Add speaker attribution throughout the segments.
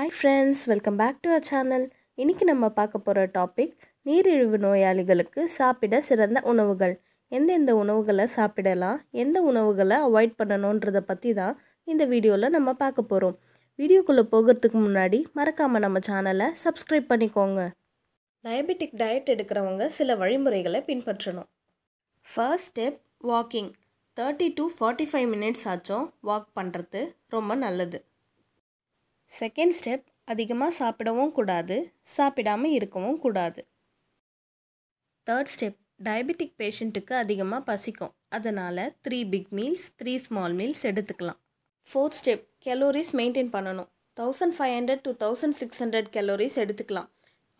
Speaker 1: hi friends welcome back to a channel இன்றைக்கி நம்ம பார்க்க போகிற டாபிக் நீரிழிவு நோயாளிகளுக்கு சாப்பிட சிறந்த உணவுகள் எந்தெந்த உணவுகளை சாப்பிடலாம் எந்த உணவுகளை அவாய்ட் பண்ணணுன்றதை பற்றி தான் இந்த வீடியோவில் நம்ம பார்க்க போகிறோம் வீடியோக்குள்ளே போகிறதுக்கு முன்னாடி மறக்காமல் நம்ம சேனலை சப்ஸ்கிரைப் பண்ணிக்கோங்க டயபெட்டிக் டயட் எடுக்கிறவங்க சில வழிமுறைகளை பின்பற்றணும் first step walking thirty to forty five minutes ஆச்சும் வாக் பண்ணுறது ரொம்ப நல்லது செகண்ட் ஸ்டெப் அதிகமாக சாப்பிடவும் கூடாது சாப்பிடாமல் இருக்கவும் கூடாது தேர்ட் ஸ்டெப் டயபெட்டிக் பேஷண்ட்டுக்கு அதிகமாக பசிக்கும் அதனால் three big meals three small meals எடுத்துக்கலாம் ஃபோர்த் ஸ்டெப் கேலோரிஸ் மெயின்டைன் பண்ணணும் thousand five hundred to thousand six hundred calories எடுத்துக்கலாம்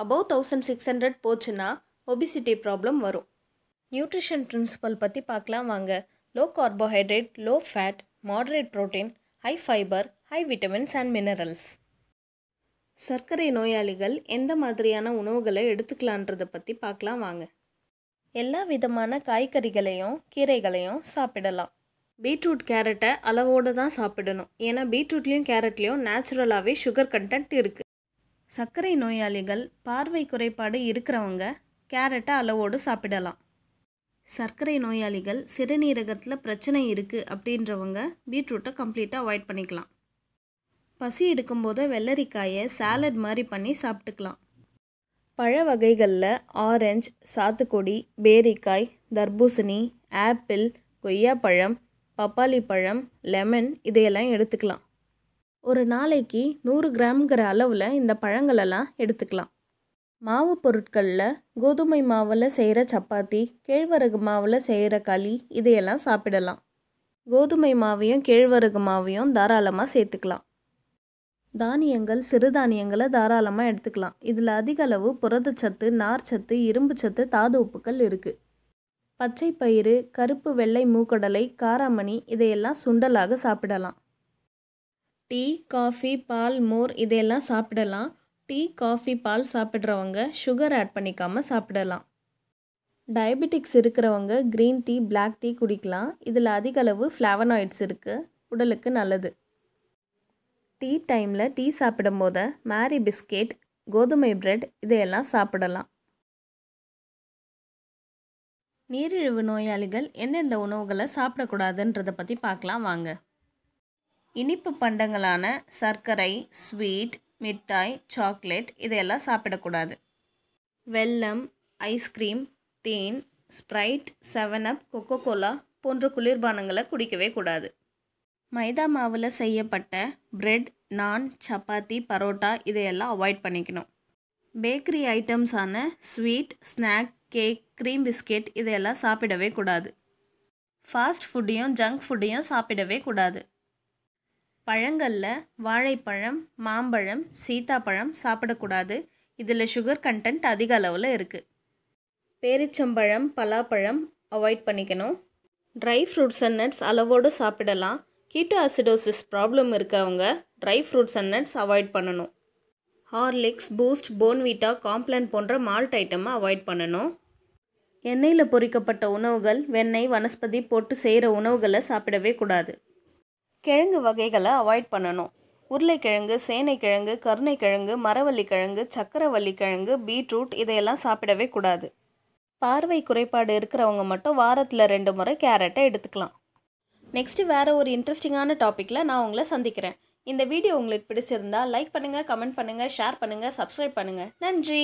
Speaker 1: அபவ் தௌசண்ட் சிக்ஸ் ஹண்ட்ரட் போச்சுன்னா ஒபிசிட்டி ப்ராப்ளம் வரும் நியூட்ரிஷன் பிரின்சிபல் பற்றி பார்க்கலாம் வாங்க low carbohydrate low fat moderate protein high fibre high vitamins and minerals சர்க்கரை நோயாளிகள் எந்த மாதிரியான உணவுகளை எடுத்துக்கலான்றதை பற்றி பார்க்கலாம் வாங்க எல்லா விதமான காய்கறிகளையும் கீரைகளையும் சாப்பிடலாம் பீட்ரூட் கேரட்டை அளவோடு தான் சாப்பிடணும் ஏன்னா பீட்ரூட்லேயும் கேரட்லேயும் நேச்சுரலாகவே சுகர் கண்டென்ட் இருக்குது சர்க்கரை நோயாளிகள் பார்வை குறைபாடு இருக்கிறவங்க கேரட்டை அளவோடு சாப்பிடலாம் சர்க்கரை நோயாளிகள் சிறுநீரகத்தில் பிரச்சனை இருக்குது அப்படின்றவங்க பீட்ரூட்டை கம்ப்ளீட்டாக அவாய்ட் பண்ணிக்கலாம் பசி எடுக்கும்போது வெள்ளரிக்காயை சாலட் மாதிரி பண்ணி சாப்பிட்டுக்கலாம் பழ வகைகளில் ஆரஞ்சு சாத்துக்குடி பேரிக்காய் தர்பூசணி ஆப்பிள் கொய்யாப்பழம் பப்பாளி பழம் லெமன் இதையெல்லாம் எடுத்துக்கலாம் ஒரு நாளைக்கு நூறு கிராம்ங்கிற அளவில் இந்த பழங்களெல்லாம் எடுத்துக்கலாம் மாவு பொருட்களில் கோதுமை மாவில் செய்கிற சப்பாத்தி கேழ்வரகு மாவில் செய்கிற களி இதையெல்லாம் சாப்பிடலாம் கோதுமை மாவையும் கேழ்வரகு மாவையும் தாராளமாக சேர்த்துக்கலாம் தானியங்கள் சிறுதானியங்களை தாராளமாக எடுத்துக்கலாம் இதில் அதிக அளவு புரதச்சத்து நார்ச்சத்து இரும்புச்சத்து தாது உப்புக்கள் இருக்குது பச்சை பயிறு கருப்பு வெள்ளை மூக்கடலை காராமணி இதையெல்லாம் சுண்டலாக சாப்பிடலாம் டீ காஃபி பால் மோர் இதையெல்லாம் சாப்பிடலாம் டீ காஃபி பால் சாப்பிட்றவங்க சுகர் ஆட் பண்ணிக்காமல் சாப்பிடலாம் டயபெட்டிக்ஸ் இருக்கிறவங்க க்ரீன் டீ பிளாக் டீ குடிக்கலாம் இதில் அதிக அளவு ஃப்ளாவனாய்ட்ஸ் இருக்குது உடலுக்கு நல்லது டீ டைமில் டீ சாப்பிடும்போது மேரி பிஸ்கெட் கோதுமை பிரெட் இதையெல்லாம் சாப்பிடலாம் நீரிழிவு நோயாளிகள் எந்தெந்த உணவுகளை சாப்பிடக்கூடாதுன்றதை பற்றி பார்க்கலாம் வாங்க இனிப்பு பண்டங்களான சர்க்கரை ஸ்வீட் மிட்டாய் சாக்லேட் இதையெல்லாம் சாப்பிடக்கூடாது வெல்லம் ஐஸ்கிரீம் தேன் ஸ்ப்ரைட் செவனப் கொக்கோ கோலா போன்ற குளிர்பானங்களை குடிக்கவே கூடாது மைதா மாவில் செய்யப்பட்ட பிரெட் நான் சப்பாத்தி பரோட்டா இதையெல்லாம் அவாய்ட் பண்ணிக்கணும் பேக்கரி ஐட்டம்ஸான sweet snack cake cream biscuit இதையெல்லாம் சாப்பிடவே கூடாது ஃபாஸ்ட் ஃபுட்டையும் ஜங்க் ஃபுட்டையும் சாப்பிடவே கூடாது பழங்களில் வாழைப்பழம் மாம்பழம் சீத்தாப்பழம் சாப்பிடக்கூடாது இதில் சுகர் கண்டென்ட் அதிக அளவில் இருக்குது பேரிச்சம்பழம் பலாப்பழம் அவாய்ட் பண்ணிக்கணும் ட்ரை ஃப்ரூட்ஸ் அண்ட் நட்ஸ் அளவோடு சாப்பிடலாம் கீட்டோ அசிடோசிஸ் ப்ராப்ளம் இருக்கிறவங்க dry fruits and nuts avoid பண்ணணும் ஹார்லிக்ஸ் பூஸ்ட் போன்விட்டா காம்ப்ளான் போன்ற மால்ட் ஐட்டமை அவாய்ட் பண்ணணும் எண்ணெயில் பொறிக்கப்பட்ட உணவுகள் வெண்ணெய் வனஸ்பதி போட்டு செய்கிற உணவுகளை சாப்பிடவே கூடாது கிழங்கு வகைகளை அவாய்ட் பண்ணணும் உருளைக்கிழங்கு சேனைக்கிழங்கு கருணைக்கிழங்கு மரவள்ளிக்கிழங்கு சக்கரவள்ளிக்கிழங்கு பீட்ரூட் இதையெல்லாம் சாப்பிடவே கூடாது பார்வை குறைபாடு இருக்கிறவங்க மட்டும் வாரத்தில் ரெண்டு முறை கேரட்டை எடுத்துக்கலாம் நெக்ஸ்ட்டு வேறு ஒரு இன்ட்ரெஸ்டிங்கான டாப்பிக்கில் நான் உங்களை சந்திக்கிறேன் இந்த வீடியோ உங்களுக்கு பிடிச்சிருந்தா லைக் பண்ணுங்கள் கமெண்ட் பண்ணுங்கள் ஷேர் பண்ணுங்கள் சப்ஸ்கிரைப் பண்ணுங்கள் நன்றி